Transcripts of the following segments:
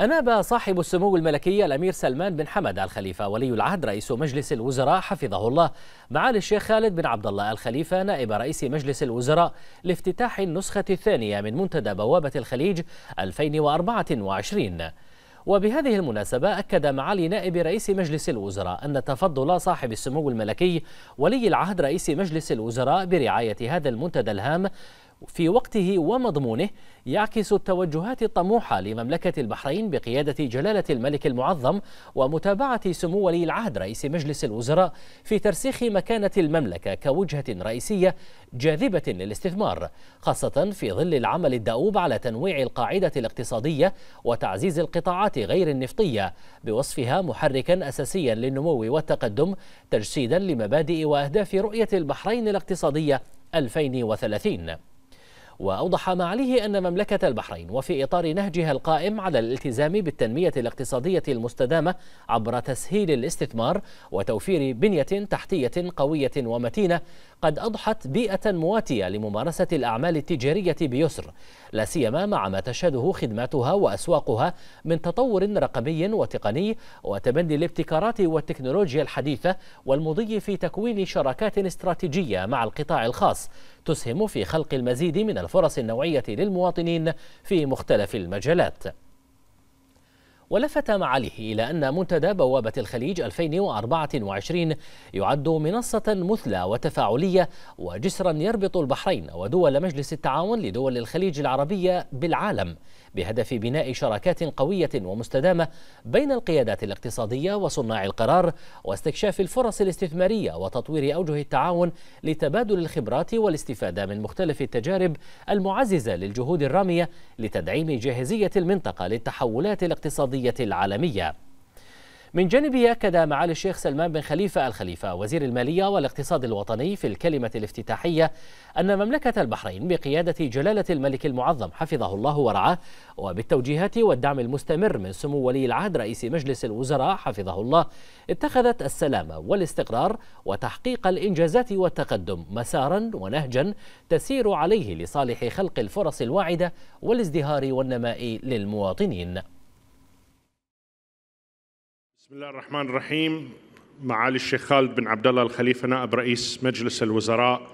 أناب صاحب السمو الملكي الأمير سلمان بن حمد الخليفة ولي العهد رئيس مجلس الوزراء حفظه الله معالي الشيخ خالد بن عبد الله الخليفة نائب رئيس مجلس الوزراء لافتتاح النسخة الثانية من منتدى بوابة الخليج 2024 وبهذه المناسبة أكد معالي نائب رئيس مجلس الوزراء أن تفضل صاحب السمو الملكي ولي العهد رئيس مجلس الوزراء برعاية هذا المنتدى الهام في وقته ومضمونه يعكس التوجهات الطموحة لمملكة البحرين بقيادة جلالة الملك المعظم ومتابعة سمو ولي العهد رئيس مجلس الوزراء في ترسيخ مكانة المملكة كوجهة رئيسية جاذبة للاستثمار خاصة في ظل العمل الدؤوب على تنويع القاعدة الاقتصادية وتعزيز القطاعات غير النفطية بوصفها محركا أساسيا للنمو والتقدم تجسيدا لمبادئ وأهداف رؤية البحرين الاقتصادية 2030 وأوضح معاليه أن مملكة البحرين وفي إطار نهجها القائم على الالتزام بالتنمية الاقتصادية المستدامة عبر تسهيل الاستثمار وتوفير بنية تحتية قوية ومتينة قد أضحت بيئة مواتية لممارسة الأعمال التجارية بيسر لا سيما مع ما تشهده خدماتها وأسواقها من تطور رقمي وتقني وتبني الابتكارات والتكنولوجيا الحديثة والمضي في تكوين شراكات استراتيجية مع القطاع الخاص تسهم في خلق المزيد من الفرص النوعية للمواطنين في مختلف المجالات ولفت معاليه إلى أن منتدى بوابة الخليج 2024 يعد منصة مثلى وتفاعلية وجسرا يربط البحرين ودول مجلس التعاون لدول الخليج العربية بالعالم بهدف بناء شراكات قوية ومستدامة بين القيادات الاقتصادية وصناع القرار واستكشاف الفرص الاستثمارية وتطوير أوجه التعاون لتبادل الخبرات والاستفادة من مختلف التجارب المعززة للجهود الرامية لتدعيم جاهزية المنطقة للتحولات الاقتصادية القضية العالمية من جانبه أكد معالي الشيخ سلمان بن خليفة الخليفة وزير المالية والاقتصاد الوطني في الكلمة الافتتاحية أن مملكة البحرين بقيادة جلالة الملك المعظم حفظه الله ورعاه وبالتوجيهات والدعم المستمر من سمو ولي العهد رئيس مجلس الوزراء حفظه الله اتخذت السلام والاستقرار وتحقيق الإنجازات والتقدم مسارا ونهجا تسير عليه لصالح خلق الفرص الواعدة والازدهار والنماء للمواطنين بسم الله الرحمن الرحيم معالي الشيخ خالد بن عبد الله الخليفه نائب رئيس مجلس الوزراء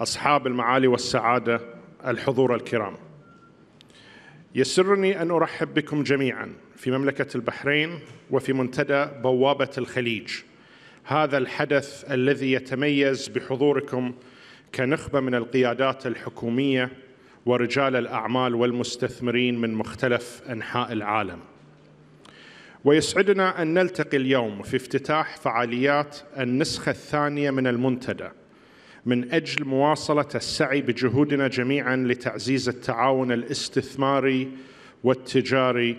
اصحاب المعالي والسعاده الحضور الكرام يسرني ان ارحب بكم جميعا في مملكه البحرين وفي منتدى بوابه الخليج هذا الحدث الذي يتميز بحضوركم كنخبه من القيادات الحكوميه ورجال الاعمال والمستثمرين من مختلف انحاء العالم ويسعدنا أن نلتقي اليوم في افتتاح فعاليات النسخة الثانية من المنتدى من أجل مواصلة السعي بجهودنا جميعا لتعزيز التعاون الاستثماري والتجاري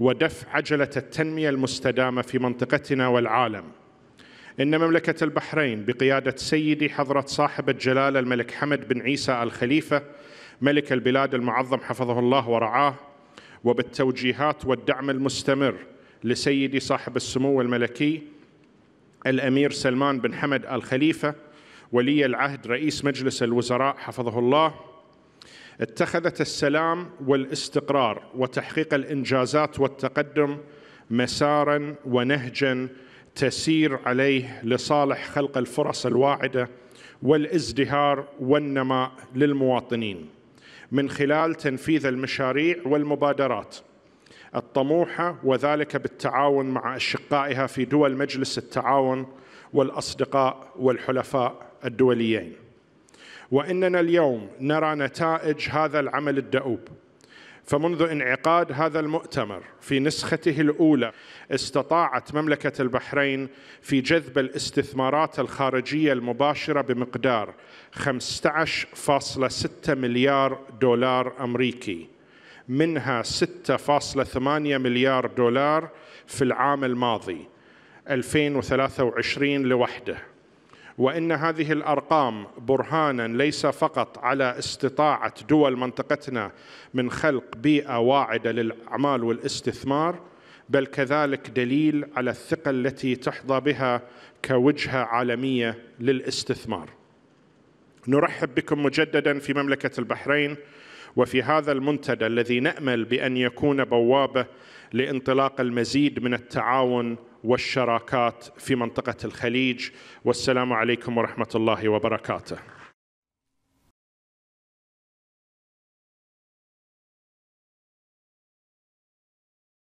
ودفع عجلة التنمية المستدامة في منطقتنا والعالم إن مملكة البحرين بقيادة سيدي حضرة صاحب الجلالة الملك حمد بن عيسى الخليفة ملك البلاد المعظم حفظه الله ورعاه وبالتوجيهات والدعم المستمر لسيدي صاحب السمو الملكي الامير سلمان بن حمد ال خليفه ولي العهد رئيس مجلس الوزراء حفظه الله اتخذت السلام والاستقرار وتحقيق الانجازات والتقدم مسارا ونهجا تسير عليه لصالح خلق الفرص الواعده والازدهار والنماء للمواطنين من خلال تنفيذ المشاريع والمبادرات الطموحه وذلك بالتعاون مع اشقائها في دول مجلس التعاون والاصدقاء والحلفاء الدوليين. واننا اليوم نرى نتائج هذا العمل الدؤوب. فمنذ انعقاد هذا المؤتمر في نسخته الاولى استطاعت مملكه البحرين في جذب الاستثمارات الخارجيه المباشره بمقدار 15.6 مليار دولار امريكي منها 6.8 مليار دولار في العام الماضي 2023 لوحده وان هذه الارقام برهانا ليس فقط على استطاعه دول منطقتنا من خلق بيئه واعده للاعمال والاستثمار بل كذلك دليل على الثقه التي تحظى بها كوجهه عالميه للاستثمار. نرحب بكم مجددا في مملكه البحرين وفي هذا المنتدى الذي نامل بان يكون بوابه لانطلاق المزيد من التعاون والشراكات في منطقه الخليج والسلام عليكم ورحمه الله وبركاته